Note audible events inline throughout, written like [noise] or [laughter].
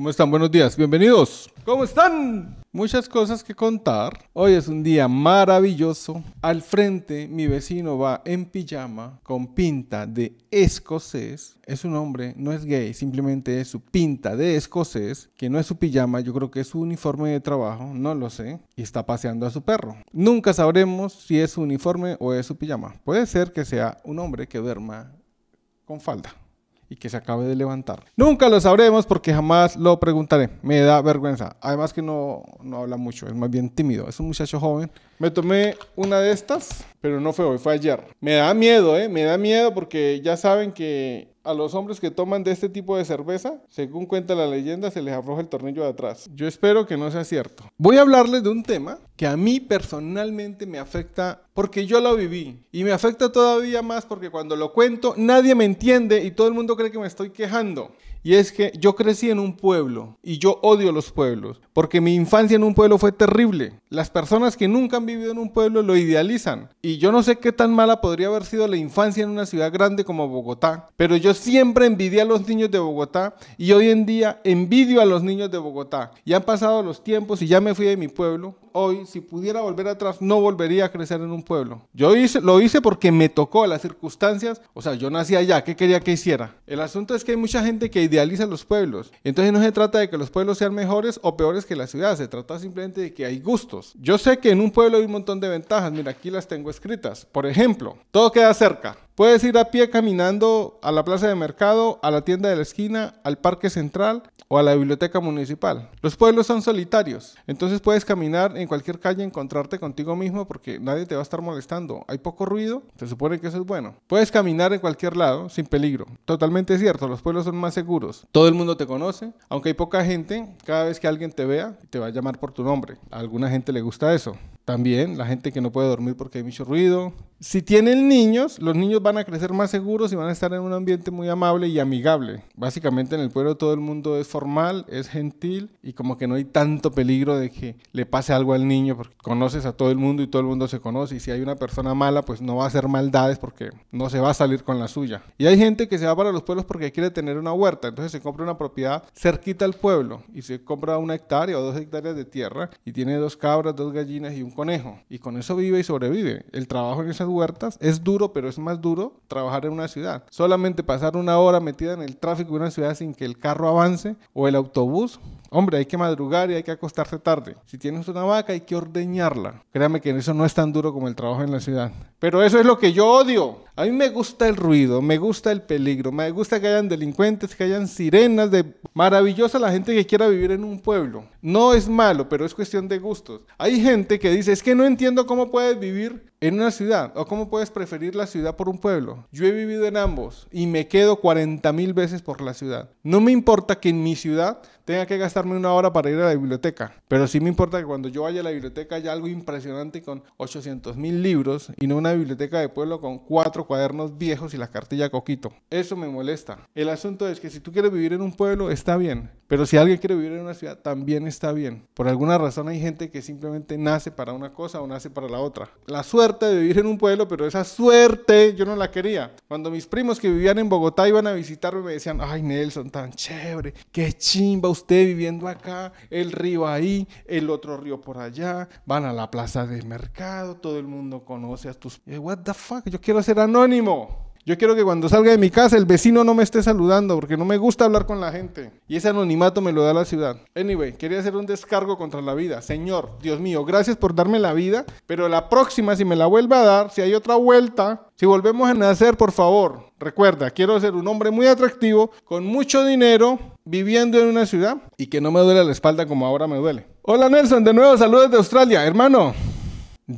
¿Cómo están? Buenos días, bienvenidos. ¿Cómo están? Muchas cosas que contar. Hoy es un día maravilloso. Al frente mi vecino va en pijama con pinta de escocés. Es un hombre, no es gay, simplemente es su pinta de escocés, que no es su pijama, yo creo que es su uniforme de trabajo, no lo sé, y está paseando a su perro. Nunca sabremos si es su uniforme o es su pijama. Puede ser que sea un hombre que duerma con falda y que se acabe de levantar. Nunca lo sabremos porque jamás lo preguntaré. Me da vergüenza. Además que no, no habla mucho, es más bien tímido. Es un muchacho joven. Me tomé una de estas, pero no fue hoy, fue ayer. Me da miedo, ¿eh? Me da miedo porque ya saben que a los hombres que toman de este tipo de cerveza, según cuenta la leyenda, se les afloja el tornillo de atrás. Yo espero que no sea cierto. Voy a hablarles de un tema que a mí personalmente me afecta porque yo lo viví y me afecta todavía más porque cuando lo cuento nadie me entiende y todo el mundo cree que me estoy quejando. Y es que yo crecí en un pueblo y yo odio los pueblos, porque mi infancia en un pueblo fue terrible. Las personas que nunca han vivido en un pueblo lo idealizan. Y yo no sé qué tan mala podría haber sido la infancia en una ciudad grande como Bogotá, pero yo siempre envidié a los niños de Bogotá y hoy en día envidio a los niños de Bogotá. ya han pasado los tiempos y ya me fui de mi pueblo. Hoy, si pudiera volver atrás, no volvería a crecer en un pueblo. Yo hice, lo hice porque me tocó a las circunstancias. O sea, yo nací allá, ¿qué quería que hiciera? El asunto es que hay mucha gente que idealiza los pueblos. Entonces no se trata de que los pueblos sean mejores o peores que la ciudad, se trata simplemente de que hay gustos. Yo sé que en un pueblo hay un montón de ventajas, mira, aquí las tengo escritas. Por ejemplo, todo queda cerca. Puedes ir a pie caminando a la plaza de mercado, a la tienda de la esquina, al parque central o a la biblioteca municipal. Los pueblos son solitarios, entonces puedes caminar en cualquier calle, encontrarte contigo mismo porque nadie te va a estar molestando. Hay poco ruido, se supone que eso es bueno. Puedes caminar en cualquier lado sin peligro. Totalmente cierto, los pueblos son más seguros. Todo el mundo te conoce, aunque hay poca gente, cada vez que alguien te vea, te va a llamar por tu nombre. A alguna gente le gusta eso. También la gente que no puede dormir porque hay mucho ruido, si tienen niños, los niños van a crecer más seguros y van a estar en un ambiente muy amable y amigable. Básicamente en el pueblo todo el mundo es formal, es gentil y como que no hay tanto peligro de que le pase algo al niño porque conoces a todo el mundo y todo el mundo se conoce. Y si hay una persona mala, pues no va a hacer maldades porque no se va a salir con la suya. Y hay gente que se va para los pueblos porque quiere tener una huerta. Entonces se compra una propiedad cerquita al pueblo y se compra una hectárea o dos hectáreas de tierra y tiene dos cabras, dos gallinas y un conejo. Y con eso vive y sobrevive. El trabajo en huertas. Es duro, pero es más duro trabajar en una ciudad. Solamente pasar una hora metida en el tráfico de una ciudad sin que el carro avance o el autobús. Hombre, hay que madrugar y hay que acostarse tarde. Si tienes una vaca, hay que ordeñarla. Créame que en eso no es tan duro como el trabajo en la ciudad. Pero eso es lo que yo odio. A mí me gusta el ruido, me gusta el peligro, me gusta que hayan delincuentes, que hayan sirenas, de maravillosa la gente que quiera vivir en un pueblo. No es malo, pero es cuestión de gustos. Hay gente que dice, es que no entiendo cómo puedes vivir en una ciudad o cómo puedes preferir la ciudad por un pueblo. Yo he vivido en ambos y me quedo 40 mil veces por la ciudad. No me importa que en mi ciudad tenga que gastarme una hora para ir a la biblioteca, pero sí me importa que cuando yo vaya a la biblioteca haya algo impresionante con 800 mil libros y no una biblioteca de pueblo con 4 cuadernos viejos y la cartilla coquito. Eso me molesta. El asunto es que si tú quieres vivir en un pueblo, está bien. Pero si alguien quiere vivir en una ciudad, también está bien. Por alguna razón hay gente que simplemente nace para una cosa o nace para la otra. La suerte de vivir en un pueblo, pero esa suerte yo no la quería. Cuando mis primos que vivían en Bogotá iban a visitarme, me decían, ay Nelson, tan chévere, qué chimba usted viviendo acá, el río ahí, el otro río por allá, van a la plaza de mercado, todo el mundo conoce a tus... What the fuck, yo quiero ser anónimo. Yo quiero que cuando salga de mi casa el vecino no me esté saludando porque no me gusta hablar con la gente. Y ese anonimato me lo da la ciudad. Anyway, quería hacer un descargo contra la vida. Señor, Dios mío, gracias por darme la vida. Pero la próxima, si me la vuelve a dar, si hay otra vuelta, si volvemos a nacer, por favor, recuerda, quiero ser un hombre muy atractivo, con mucho dinero, viviendo en una ciudad y que no me duele la espalda como ahora me duele. Hola Nelson, de nuevo saludos de Australia, hermano.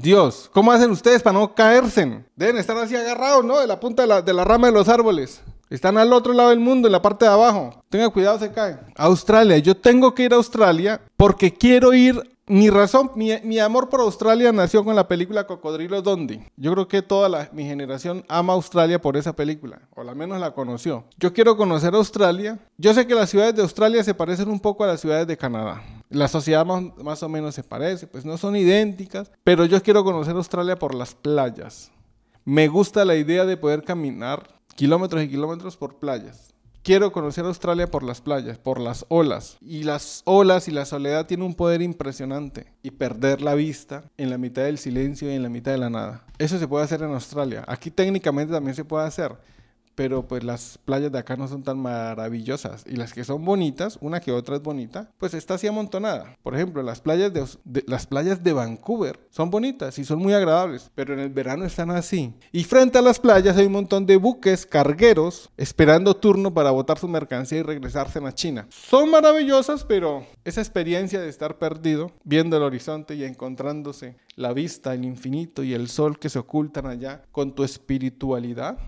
Dios, ¿cómo hacen ustedes para no caerse? Deben estar así agarrados, ¿no? De la punta de la, rama de los árboles. Están al otro lado del mundo, en la parte de abajo. Tenga cuidado, se caen. Australia, yo tengo que ir a Australia porque quiero ir mi razón, mi, amor por Australia nació con la película Cocodrilo Dundee. Yo creo que toda mi generación ama Australia por esa película, o al menos la conoció. Yo quiero conocer Australia. Yo sé que las ciudades de Australia se parecen un poco a las ciudades de Canadá. La sociedad más, o menos se parece, pues no son idénticas, pero yo quiero conocer Australia por las playas. Me gusta la idea de poder caminar kilómetros y kilómetros por playas. Quiero conocer Australia por las playas, por las olas. Y las olas y la soledad tienen un poder impresionante. Y perder la vista en la mitad del silencio y en la mitad de la nada. Eso se puede hacer en Australia. Aquí técnicamente también se puede hacer pero pues las playas de acá no son tan maravillosas y las que son bonitas, una que otra es bonita, pues está así amontonada. Por ejemplo, las playas de, las playas de Vancouver son bonitas y son muy agradables, pero en el verano están así. Y frente a las playas hay un montón de buques cargueros esperando turno para botar su mercancía y regresarse a China. Son maravillosas, pero esa experiencia de estar perdido, viendo el horizonte y encontrándose la vista, el infinito y el sol que se ocultan allá con tu espiritualidad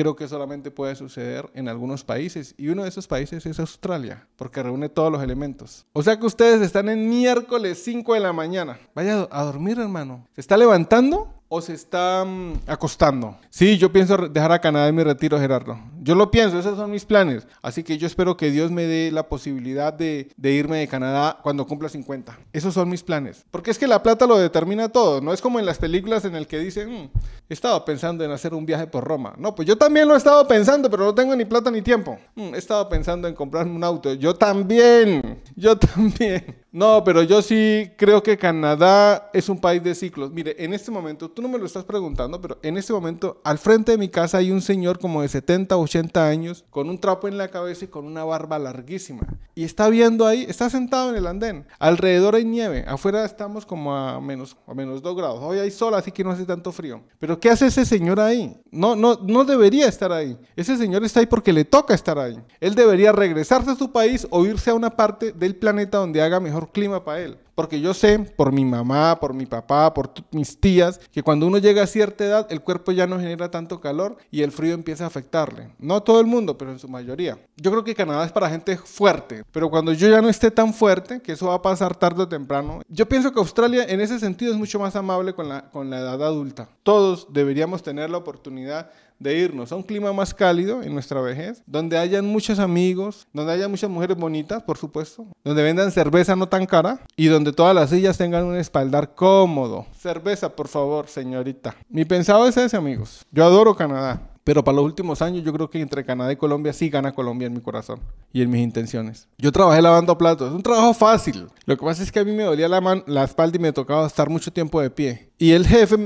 creo que solamente puede suceder en algunos países y uno de esos países es Australia, porque reúne todos los elementos. O sea que ustedes están en miércoles 5 de la mañana. Vaya a dormir, hermano. Se está levantando o se está mm, acostando. Sí, yo pienso dejar a Canadá en mi retiro, Gerardo. Yo lo pienso, esos son mis planes. Así que yo espero que Dios me dé la posibilidad de, irme de Canadá cuando cumpla 50. Esos son mis planes. Porque es que la plata lo determina todo. No es como en las películas en el que dicen, mm, he estado pensando en hacer un viaje por Roma. No, pues yo también lo he estado pensando, pero no tengo ni plata ni tiempo. Mm, he estado pensando en comprarme un auto. Yo también. Yo también. No, pero yo sí creo que Canadá es un país de ciclos. Mire, en este momento, tú no me lo estás preguntando, pero en este momento, al frente de mi casa hay un señor como de 70, 80 años, con un trapo en la cabeza y con una barba larguísima. Y está viendo ahí, está sentado en el andén. Alrededor hay nieve. Afuera estamos como a menos, a menos 2 grados. Hoy hay sol, así que no hace tanto frío. Pero ¿qué hace ese señor ahí? No, no, no debería estar ahí. Ese señor está ahí porque le toca estar ahí. Él debería regresarse a su país o irse a una parte del planeta donde haga mejor clima para él. Porque yo sé, por mi mamá, por mi papá, por mis tías, que cuando uno llega a cierta edad, el cuerpo ya no genera tanto calor y el frío empieza a afectarle. No todo el mundo, pero en su mayoría. Yo creo que Canadá es para gente fuerte, pero cuando yo ya no esté tan fuerte, que eso va a pasar tarde o temprano, yo pienso que Australia en ese sentido es mucho más amable con la, con la edad adulta. Todos deberíamos tener la oportunidad de irnos a un clima más cálido en nuestra vejez, donde hayan muchos amigos, donde haya muchas mujeres bonitas, por supuesto, donde vendan cerveza no tan cara y donde todas las sillas tengan un espaldar cómodo. Cerveza, por favor, señorita. Mi pensado es ese, amigos. Yo adoro Canadá. Pero para los últimos años yo creo que entre Canadá y Colombia sí gana Colombia en mi corazón y en mis intenciones. Yo trabajé lavando platos, es un trabajo fácil. Lo que pasa es que a mí me dolía la, la espalda y me tocaba estar mucho tiempo de pie. Y el jefe,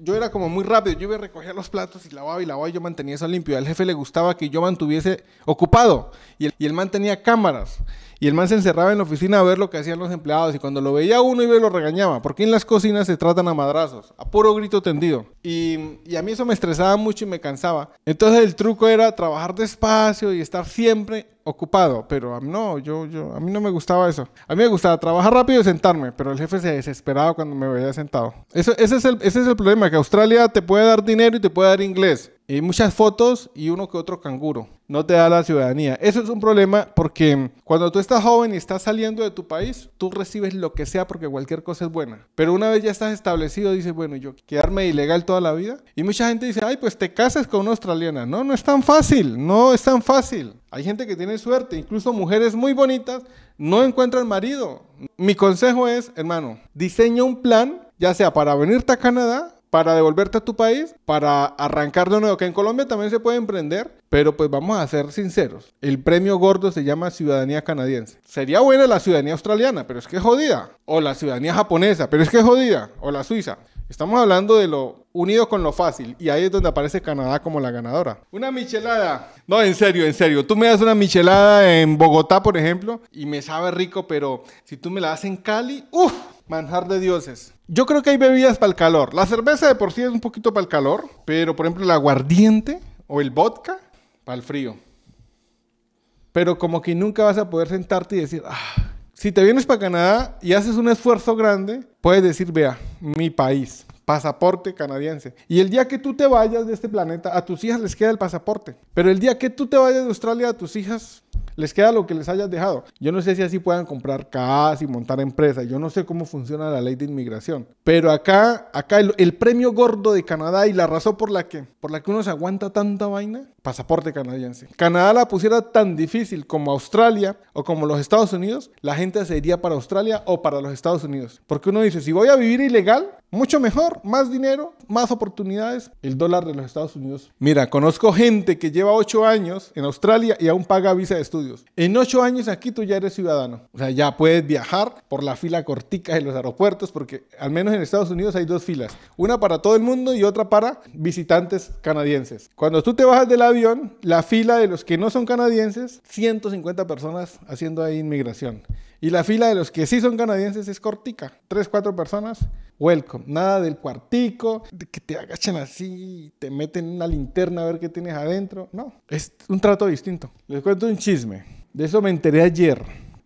yo era como muy rápido, yo iba a recoger los platos y lavaba y lavaba y yo mantenía eso limpio. Al jefe le gustaba que yo mantuviese ocupado y él y cámaras. Y el man se encerraba en la oficina a ver lo que hacían los empleados. Y cuando lo veía uno, iba y lo regañaba. Porque en las cocinas se tratan a madrazos, a puro grito tendido. Y, a mí eso me estresaba mucho y me cansaba. Entonces el truco era trabajar despacio y estar siempre ocupado, pero no, yo, yo, a mí no me gustaba eso. A mí me gustaba trabajar rápido y sentarme, pero el jefe se desesperaba cuando me veía sentado. ese es el problema, que Australia te puede dar dinero y te puede dar inglés, y eh, muchas fotos y uno que otro canguro. No te da la ciudadanía. Eso es un problema porque cuando tú estás joven y estás saliendo de tu país, tú recibes lo que sea porque cualquier cosa es buena. Pero una vez ya estás establecido, dices, bueno, yo quedarme ilegal toda la vida. Y mucha gente dice, ay, pues te casas con una australiana. No, no es tan fácil, no es tan fácil. Hay gente que tiene suerte, incluso mujeres muy bonitas no encuentran marido. Mi consejo es, hermano, diseña un plan, ya sea para venirte a Canadá para devolverte a tu país, para arrancar de nuevo, que en Colombia también se puede emprender, pero pues vamos a ser sinceros, el premio gordo se llama ciudadanía canadiense. Sería buena la ciudadanía australiana, pero es que jodida. O la ciudadanía japonesa, pero es que jodida. O la suiza. Estamos hablando de lo unido con lo fácil y ahí es donde aparece Canadá como la ganadora. Una michelada. No, en serio, en serio. Tú me das una michelada en Bogotá, por ejemplo, y me sabe rico, pero si tú me la das en Cali, uff, manjar de dioses. Yo creo que hay bebidas para el calor. La cerveza de por sí es un poquito para el calor, pero por ejemplo el aguardiente o el vodka para el frío. Pero como que nunca vas a poder sentarte y decir, ah, si te vienes para Canadá y haces un esfuerzo grande, puedes decir, vea, mi país, pasaporte canadiense. Y el día que tú te vayas de este planeta, a tus hijas les queda el pasaporte. Pero el día que tú te vayas de Australia, a tus hijas les queda lo que les hayas dejado. Yo no sé si así puedan comprar casas y montar empresas, yo no sé cómo funciona la ley de inmigración, pero acá, acá el, premio gordo de Canadá y la razón por la que, por la que uno se aguanta tanta vaina, pasaporte canadiense. Canadá la pusiera tan difícil como Australia o como los Estados Unidos, la gente se iría para Australia o para los Estados Unidos, porque uno dice, si voy a vivir ilegal, mucho mejor, más dinero, más oportunidades. El dólar de los Estados Unidos. Mira, conozco gente que lleva ocho años en Australia y aún paga visa de estudios. En ocho años aquí tú ya eres ciudadano. O sea, ya puedes viajar por la fila cortica de los aeropuertos porque al menos en Estados Unidos hay dos filas. Una para todo el mundo y otra para visitantes canadienses. Cuando tú te bajas del avión, la fila de los que no son canadienses, 150 personas haciendo ahí inmigración. Y la fila de los que sí son canadienses es cortica. Tres, cuatro personas. Welcome. Nada del cuartico, de que te agachen así, te meten una linterna a ver qué tienes adentro. No, es un trato distinto. Les cuento un chisme. De eso me enteré ayer.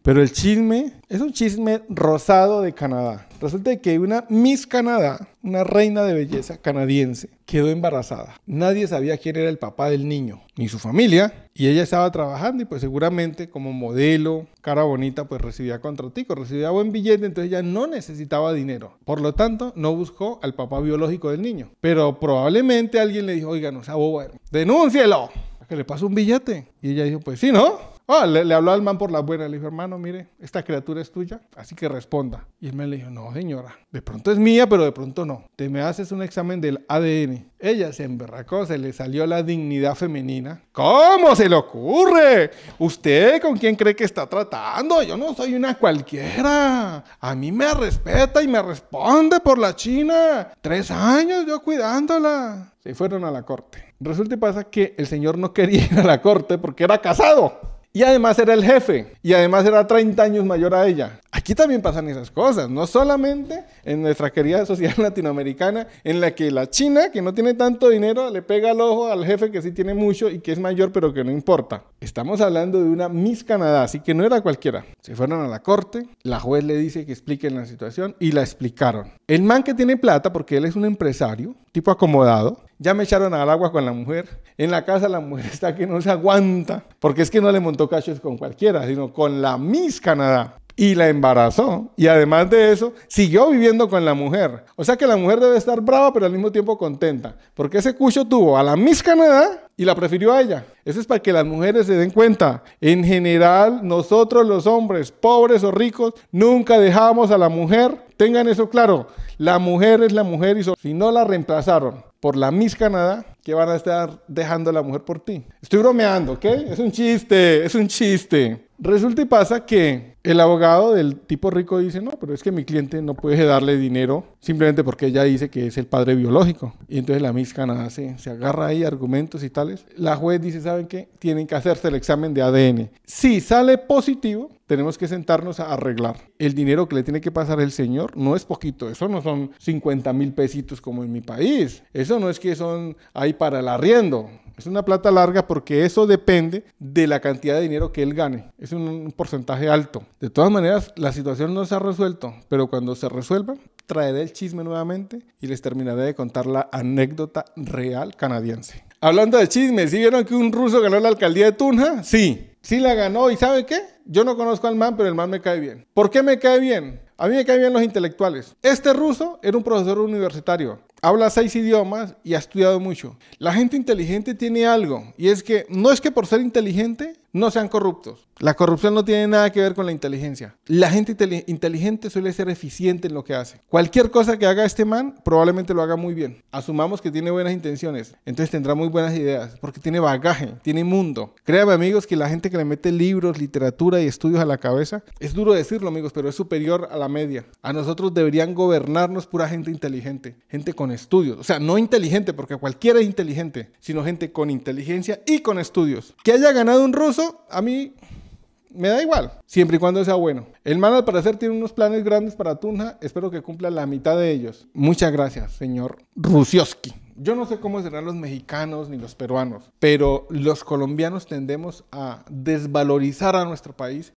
Pero el chisme es un chisme rosado de Canadá. Resulta que una Miss Canadá, una reina de belleza canadiense, quedó embarazada. Nadie sabía quién era el papá del niño, ni su familia. Y ella estaba trabajando y pues seguramente como modelo, cara bonita, pues recibía contratico, recibía buen billete, entonces ella no necesitaba dinero. Por lo tanto, no buscó al papá biológico del niño. Pero probablemente alguien le dijo, oiga, no sea bobo, denúncielo, que le pasó un billete. Y ella dijo, pues sí, ¿no? Ah, le, habló al man por la buena, le dijo, hermano, mire, esta criatura es tuya, así que responda. Y él me le dijo, no, señora, de pronto es mía, pero de pronto no. Te me haces un examen del ADN. Ella se emberracó, se le salió la dignidad femenina. ¿Cómo se le ocurre? ¿Usted con quién cree que está tratando? Yo no soy una cualquiera. A mí me respeta y me responde por la China. Tres años yo cuidándola. Se fueron a la corte. Resulta y pasa que el señor no quería [laughs] ir a la corte porque era casado. Y además era el jefe. Y además era 30 años mayor a ella. Aquí también pasan esas cosas. No solamente en nuestra querida sociedad [laughs] latinoamericana, en la que la China, que no tiene tanto dinero, le pega el ojo al jefe que sí tiene mucho y que es mayor, pero que no importa. Estamos hablando de una Miss Canadá, así que no era cualquiera. Se fueron a la corte, la juez le dice que expliquen la situación y la explicaron. El man que tiene plata, porque él es un empresario, tipo acomodado, ya me echaron al agua con la mujer. En la casa la mujer [laughs] está que no se aguanta, porque es que no le montó cachos con cualquiera, sino con la Miss Canadá. Y la embarazó. Y además de eso, siguió viviendo con la mujer. O sea que la mujer debe estar brava, pero al mismo tiempo contenta. Porque ese cucho tuvo a la Miss Canadá y la prefirió a ella. Eso es para que las mujeres se den cuenta. En general, nosotros los hombres, pobres o ricos, nunca dejamos a la mujer Tengan eso claro, la mujer es la mujer y si no la reemplazaron por la Miss Canadá, que van a estar dejando a la mujer por ti. Estoy bromeando, ¿ok? Es un chiste, es un chiste. Resulta y pasa que el abogado del tipo rico dice, no, pero es que mi cliente no puede darle dinero simplemente porque ella dice que es el padre biológico. Y entonces la Miss nada, se, se agarra ahí argumentos y tales. La juez dice, ¿saben qué? Tienen que hacerse el examen de ADN. Si sale positivo, tenemos que sentarnos a arreglar. El dinero que le tiene que pasar el señor no es poquito, eso no son 50 mil pesitos como en mi país, eso no es que son ahí para el arriendo, es una plata larga porque eso depende de la cantidad de dinero que él gane. Es un, porcentaje alto. De todas maneras, la situación no se ha resuelto, pero cuando se resuelva, traeré el chisme nuevamente y les terminaré de contar la anécdota real canadiense. Hablando de chisme, ¿sí vieron que un ruso ganó la alcaldía de Tunja? Sí, sí la ganó y ¿sabe qué? Yo no conozco al man, pero el man me cae bien. ¿Por qué me cae bien? A mí me caen bien los intelectuales. Este ruso era un profesor universitario habla seis idiomas y ha estudiado mucho. La gente inteligente tiene algo y es que no es que por ser inteligente no sean corruptos. La corrupción no tiene nada que ver con la inteligencia. La gente inteligente suele ser eficiente en lo que hace. Cualquier cosa que haga este man probablemente lo haga muy bien. Asumamos que tiene buenas intenciones, entonces tendrá muy buenas ideas porque tiene bagaje, tiene mundo. créame amigos que la gente que le mete libros, literatura y estudios a la cabeza, es duro decirlo amigos, pero es superior a la media. A nosotros deberían gobernarnos pura gente inteligente, gente con estudios. O sea, no inteligente, porque cualquiera es inteligente, sino gente con inteligencia y con estudios. Que haya ganado un ruso, a mí me da igual, siempre y cuando sea bueno. El man al parecer tiene unos planes grandes para Tunja, espero que cumpla la mitad de ellos. Muchas gracias, señor Rusioski. Yo no sé cómo serán los mexicanos ni los peruanos, pero los colombianos tendemos a desvalorizar a nuestro país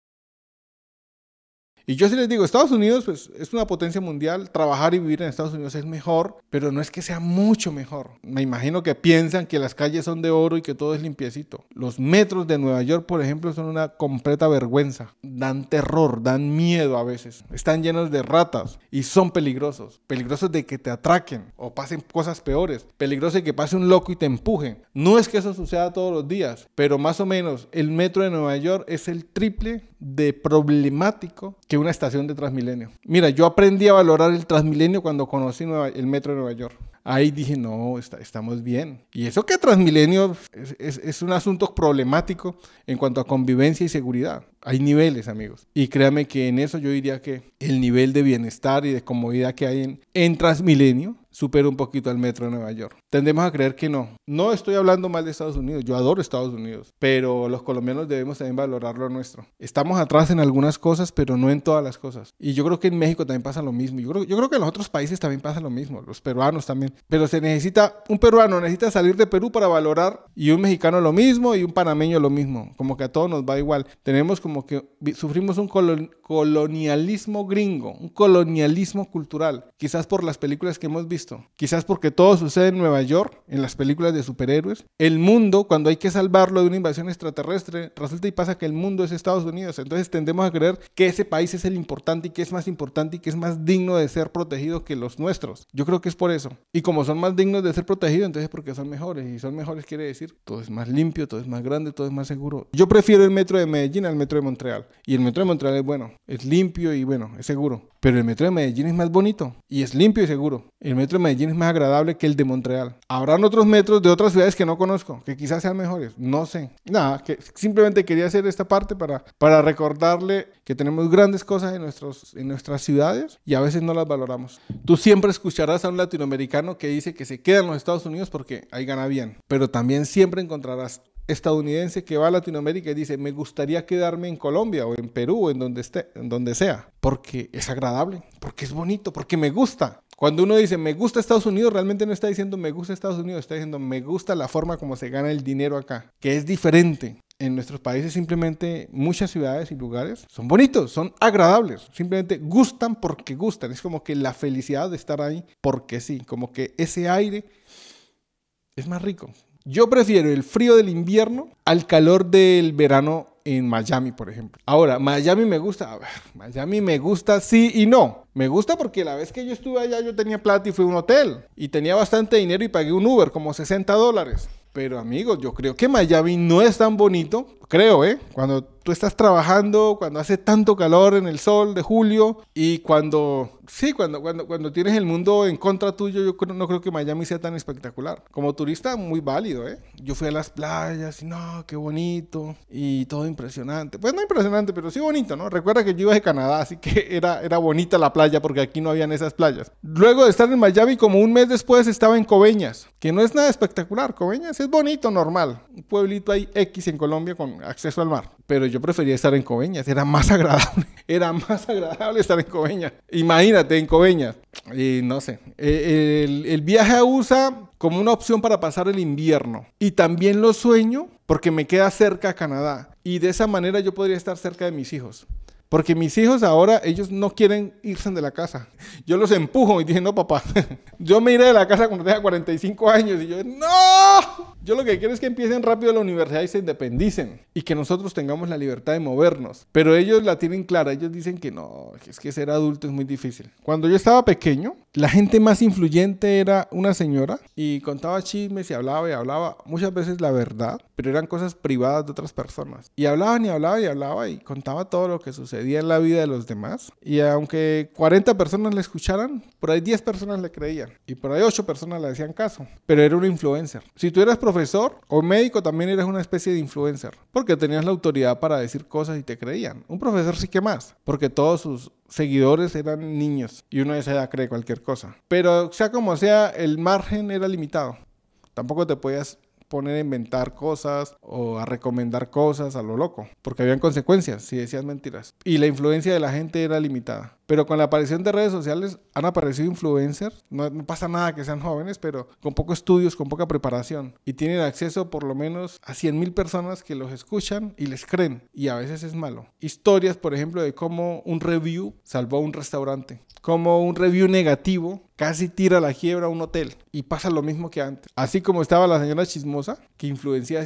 y yo sí les digo, Estados Unidos pues, es una potencia mundial, trabajar y vivir en Estados Unidos es mejor, pero no es que sea mucho mejor. Me imagino que piensan que las calles son de oro y que todo es limpiecito. Los metros de Nueva York, por ejemplo, son una completa vergüenza. Dan terror, dan miedo a veces. Están llenos de ratas y son peligrosos. Peligrosos de que te atraquen o pasen cosas peores. Peligrosos de que pase un loco y te empujen. No es que eso suceda todos los días, pero más o menos el metro de Nueva York es el triple de problemático que una estación de Transmilenio. Mira, yo aprendí a valorar el Transmilenio cuando conocí el metro de Nueva York. Ahí dije, no, está, estamos bien. Y eso que Transmilenio es, un asunto problemático en cuanto a convivencia y seguridad. Hay niveles, amigos. Y créame que en eso yo diría que el nivel de bienestar y de comodidad que hay en Transmilenio supera un poquito al metro de Nueva York. Tendemos a creer que no. No estoy hablando mal de Estados Unidos, yo adoro Estados Unidos, pero los colombianos debemos también valorar lo nuestro. Estamos atrás en algunas cosas, pero no en todas las cosas. Y yo creo que en México también pasa lo mismo. Yo creo, yo creo que en los otros países también pasa lo mismo, los peruanos también. Pero se necesita, un peruano necesita salir de Perú para valorar y un mexicano lo mismo y un panameño lo mismo. Como que a todos nos va igual. Tenemos como que sufrimos un colonialismo gringo, un colonialismo cultural, quizás por las películas que hemos visto Quizás porque todo sucede en Nueva York, en las películas de superhéroes. El mundo, cuando hay que salvarlo de una invasión extraterrestre, resulta y pasa que el mundo es Estados Unidos. Entonces tendemos a creer que ese país es el importante y que es más importante y que es más digno de ser protegido que los nuestros. Yo creo que es por eso. Y como son más dignos de ser protegidos, entonces porque son mejores. Y son mejores quiere decir todo es más limpio, todo es más grande, todo es más seguro. Yo prefiero el metro de Medellín al metro de Montreal. Y el metro de Montreal es bueno, es limpio y bueno, es seguro. Pero el metro de Medellín es más bonito y es limpio y seguro. El metro Medellín es más agradable que el de Montreal. Habrán otros metros de otras ciudades que no conozco, que quizás sean mejores, no sé. Nada, simplemente quería hacer esta parte para, para recordarle que tenemos grandes cosas en, nuestros, en nuestras ciudades y a veces no las valoramos. Tú siempre escucharás a un latinoamericano que dice que se queda en los Estados Unidos porque ahí gana bien, pero también siempre encontrarás estadounidense que va a Latinoamérica y dice, me gustaría quedarme en Colombia o en Perú o en donde, esté, en donde sea, porque es agradable, porque es bonito, porque me gusta. Cuando uno dice me gusta Estados Unidos, realmente no está diciendo me gusta Estados Unidos, está diciendo me gusta la forma como se gana el dinero acá, que es diferente. En nuestros países simplemente muchas ciudades y lugares son bonitos, son agradables, simplemente gustan porque gustan. Es como que la felicidad de estar ahí porque sí, como que ese aire es más rico. Yo prefiero el frío del invierno al calor del verano en Miami, por ejemplo. Ahora, Miami me gusta. Miami me gusta sí y no. Me gusta porque la vez que yo estuve allá yo tenía plata y fui a un hotel. Y tenía bastante dinero y pagué un Uber, como 60 dólares. Pero amigos, yo creo que Miami no es tan bonito. Creo, ¿eh? Cuando tú estás trabajando, cuando hace tanto calor en el sol de julio y cuando, sí, cuando, cuando, cuando tienes el mundo en contra tuyo, yo no creo que Miami sea tan espectacular. Como turista, muy válido, ¿eh? Yo fui a las playas y no, qué bonito y todo impresionante. Pues no impresionante, pero sí bonito, ¿no? Recuerda que yo iba de Canadá, así que [laughs] era, era bonita la playa porque aquí no habían esas playas. Luego de estar en Miami, como un mes después, estaba en Coveñas, que no es nada espectacular. Coveñas es bonito, normal. Un pueblito ahí X en Colombia con acceso al mar. Pero yo prefería estar en Coveñas, era más agradable, [laughs] era más agradable estar en Coveñas. Imagínate, en Coveñas. Y no sé, eh, el, el viaje a USA como una opción para pasar el invierno. Y también lo sueño porque me queda cerca a Canadá. Y de esa manera yo podría estar cerca de mis hijos. Porque mis hijos ahora, ellos no quieren irse de la casa. Yo los empujo y dije, no, papá, [laughs] yo me iré de la casa cuando tenga 45 años. Y yo, no, yo lo que quiero es que empiecen rápido la universidad y se independicen. Y que nosotros tengamos la libertad de movernos. Pero ellos la tienen clara, ellos dicen que no, es que ser adulto es muy difícil. Cuando yo estaba pequeño, la gente más influyente era una señora y contaba chismes y hablaba y hablaba muchas veces la verdad, pero eran cosas privadas de otras personas. Y hablaban y hablaba y hablaba y contaba todo lo que sucedía en la vida de los demás. Y aunque 40 personas le escucharan, por ahí 10 personas le creían y por ahí 8 personas le hacían caso, pero era un influencer. Si tú eras profesor o médico también eras una especie de influencer, porque tenías la autoridad para decir cosas y te creían. Un profesor sí que más, porque todos sus seguidores eran niños y uno de esa edad cree cualquier cosa. Pero sea como sea, el margen era limitado. Tampoco te podías poner a inventar cosas o a recomendar cosas a lo loco, porque habían consecuencias si decías mentiras. Y la influencia de la gente era limitada. Pero con la aparición de redes sociales han aparecido influencers. No, pasa nada que sean jóvenes, pero con pocos estudios, con poca preparación. Y tienen acceso por lo menos a 100.000 mil personas que los escuchan y les creen. Y a veces es malo. Historias, por ejemplo, de cómo un review salvó un restaurante. Cómo un review negativo casi tira la quiebra a un hotel y pasa lo mismo que antes. Así como estaba la señora chismosa que influenciaba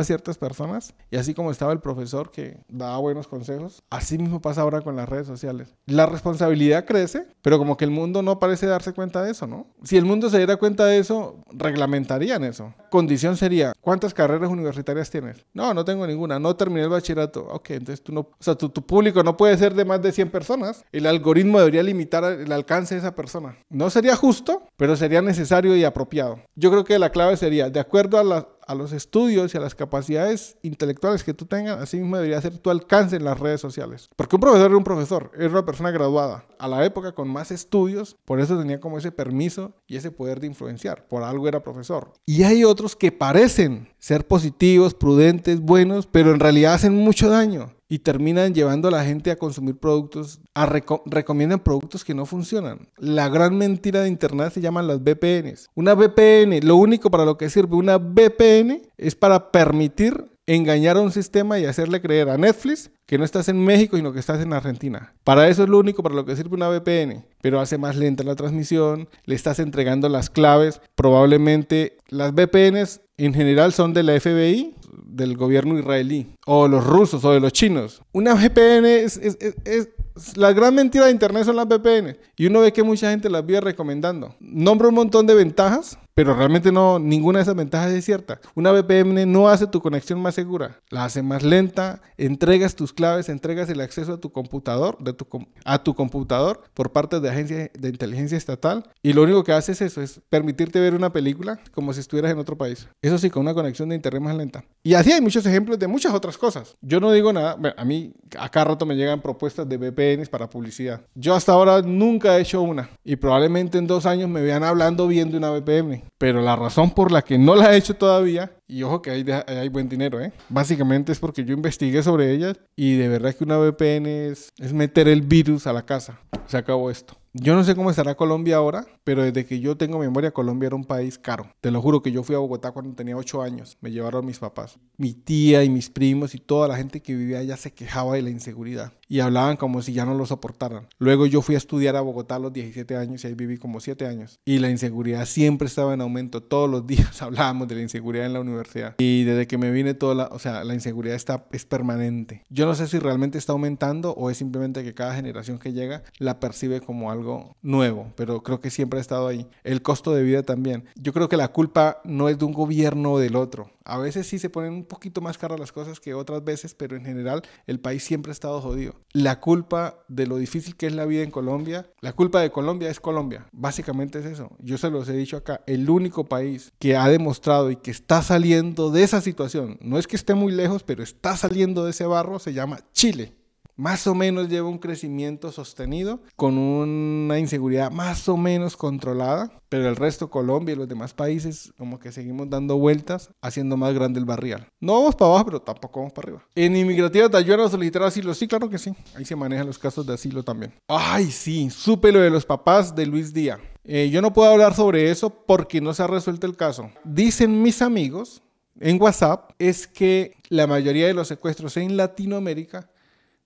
a ciertas personas y así como estaba el profesor que daba buenos consejos, así mismo pasa ahora con las redes sociales la responsabilidad crece pero como que el mundo no parece darse cuenta de eso, ¿no? Si el mundo se diera cuenta de eso, reglamentarían eso. Condición sería, ¿cuántas carreras universitarias tienes? No, no tengo ninguna, no terminé el bachillerato. Ok, entonces tú no, o sea, tu, público no puede ser de más de 100 personas. El algoritmo debería limitar el alcance de esa persona. No sería justo, pero sería necesario y apropiado. Yo creo que la clave sería, de acuerdo a los estudios y a las capacidades intelectuales que tú tengas, así mismo debería ser tu alcance en las redes sociales. Porque un profesor es un profesor, es una persona graduada, a la época con más estudios, por eso tenía como ese permiso y ese poder de influenciar, por algo era profesor. Y hay otros que parecen ser positivos, prudentes, buenos, pero en realidad hacen mucho daño y terminan llevando a la gente a consumir productos, a recomiendan productos que no funcionan. La gran mentira de Internet se llaman las VPNs. Una VPN, lo único para lo que sirve una VPN es para permitir engañar a un sistema y hacerle creer a Netflix que no estás en México, sino que estás en Argentina. Para eso es lo único para lo que sirve una VPN, pero hace más lenta la transmisión, le estás entregando las claves, probablemente las VPNs en general son de la FBI, del gobierno israelí, o los rusos, o de los chinos. Una VPN es, la gran mentira de Internet son las VPN. Y uno ve que mucha gente las vive recomendando. Nombra un montón de ventajas pero realmente no, ninguna de esas ventajas es cierta. Una VPN no hace tu conexión más segura, la hace más lenta, entregas tus claves, entregas el acceso a tu computador, de tu, a tu computador por parte de agencias de inteligencia estatal y lo único que hace es eso, es permitirte ver una película como si estuvieras en otro país. Eso sí, con una conexión de internet más lenta. Y así hay muchos ejemplos de muchas otras cosas. Yo no digo nada, a mí a rato me llegan propuestas de VPNs para publicidad. Yo hasta ahora nunca he hecho una y probablemente en dos años me vean hablando bien de una VPN. Pero la razón por la que no la he hecho todavía, y ojo que ahí hay, buen dinero, ¿eh? Básicamente es porque yo investigué sobre ellas y de verdad que una VPN es, es meter el virus a la casa. Se acabó esto. Yo no sé cómo estará Colombia ahora, pero desde que yo tengo memoria, Colombia era un país caro. Te lo juro que yo fui a Bogotá cuando tenía 8 años. Me llevaron mis papás. Mi tía y mis primos y toda la gente que vivía allá se quejaba de la inseguridad y hablaban como si ya no lo soportaran. Luego yo fui a estudiar a Bogotá a los 17 años y ahí viví como 7 años. Y la inseguridad siempre estaba en aumento. Todos los [laughs] días hablábamos de la inseguridad en la universidad. Y desde que me vine toda la, o sea, la inseguridad está, es permanente. Yo no sé si realmente está aumentando o es simplemente que cada generación que llega la percibe como algo nuevo, pero creo que siempre ha estado ahí. El costo de vida también. Yo creo que la culpa no es de un gobierno o del otro. A veces sí se ponen un poquito más caras las cosas que otras veces, pero en general el país siempre ha estado jodido. La culpa de lo difícil que es la vida en Colombia, la culpa de Colombia es Colombia. Básicamente es eso. Yo se los he dicho acá, el único país que ha demostrado y que está saliendo de esa situación, no es que esté muy lejos, pero está saliendo de ese barro, se llama Chile más o menos lleva un crecimiento sostenido, con una inseguridad más o menos controlada, pero el resto, Colombia y los demás países, como que seguimos dando vueltas, haciendo más grande el barrial. No vamos para abajo, pero tampoco vamos para arriba. En inmigrativa te ayudan a solicitar asilo, sí, claro que sí. Ahí se manejan los casos de asilo también. Ay, sí, supe lo de los papás de Luis Díaz. Eh, yo no puedo hablar sobre eso porque no se ha resuelto el caso. Dicen mis amigos en WhatsApp es que la mayoría de los secuestros en Latinoamérica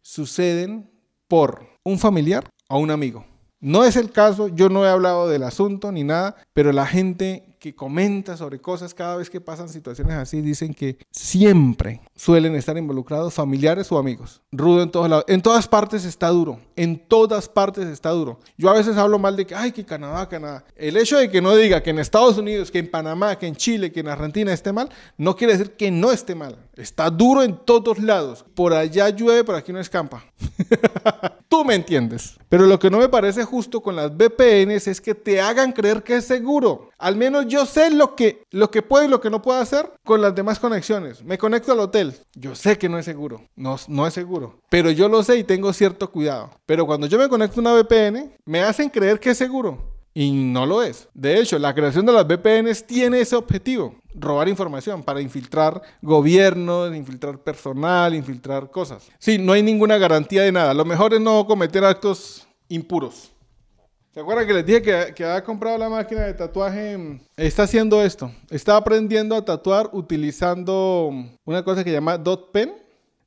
suceden por un familiar o un amigo. No es el caso, yo no he hablado del asunto ni nada, pero la gente que comenta sobre cosas cada vez que pasan situaciones así dicen que siempre suelen estar involucrados familiares o amigos. Rudo en todos lados. En todas partes está duro. En todas partes está duro. Yo a veces hablo mal de que, ay, que Canadá, Canadá. El hecho de que no diga que en Estados Unidos, que en Panamá, que en Chile, que en Argentina esté mal, no quiere decir que no esté mal. Está duro en todos lados. Por allá llueve, por aquí no escampa. [laughs] Tú me entiendes. Pero lo que no me parece justo con las VPNs es que te hagan creer que es seguro. Al menos yo sé lo que, lo que puedo y lo que no puedo hacer con las demás conexiones. Me conecto al hotel. Yo sé que no es seguro. No, no es seguro. Pero yo lo sé y tengo cierto cuidado. Pero cuando yo me conecto a una VPN, me hacen creer que es seguro. Y no lo es. De hecho, la creación de las VPNs tiene ese objetivo robar información, para infiltrar gobiernos, infiltrar personal, infiltrar cosas. Sí, no hay ninguna garantía de nada. Lo mejor es no cometer actos impuros. ¿Se acuerdan que les dije que, que ha comprado la máquina de tatuaje? Está haciendo esto. Está aprendiendo a tatuar utilizando una cosa que se llama dot pen.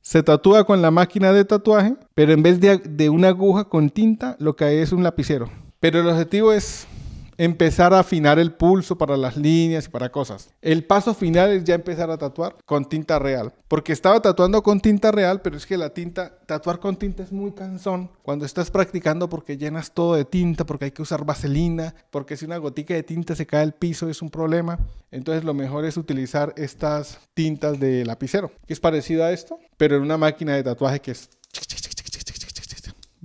Se tatúa con la máquina de tatuaje, pero en vez de, de una aguja con tinta, lo que hay es un lapicero. Pero el objetivo es empezar a afinar el pulso para las líneas y para cosas. El paso final es ya empezar a tatuar con tinta real, porque estaba tatuando con tinta real, pero es que la tinta, tatuar con tinta es muy cansón cuando estás practicando porque llenas todo de tinta, porque hay que usar vaselina, porque si una gotica de tinta se cae al piso es un problema. Entonces lo mejor es utilizar estas tintas de lapicero, que es parecido a esto, pero en una máquina de tatuaje que es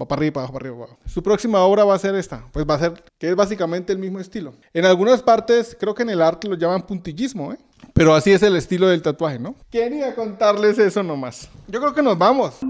va para arriba, para arriba, para arriba. Su próxima obra va a ser esta, pues va a ser, que es básicamente el mismo estilo. En algunas partes, creo que en el arte lo llaman puntillismo, ¿eh? Pero así es el estilo del tatuaje, ¿no? Quería contarles eso nomás. Yo creo que nos vamos.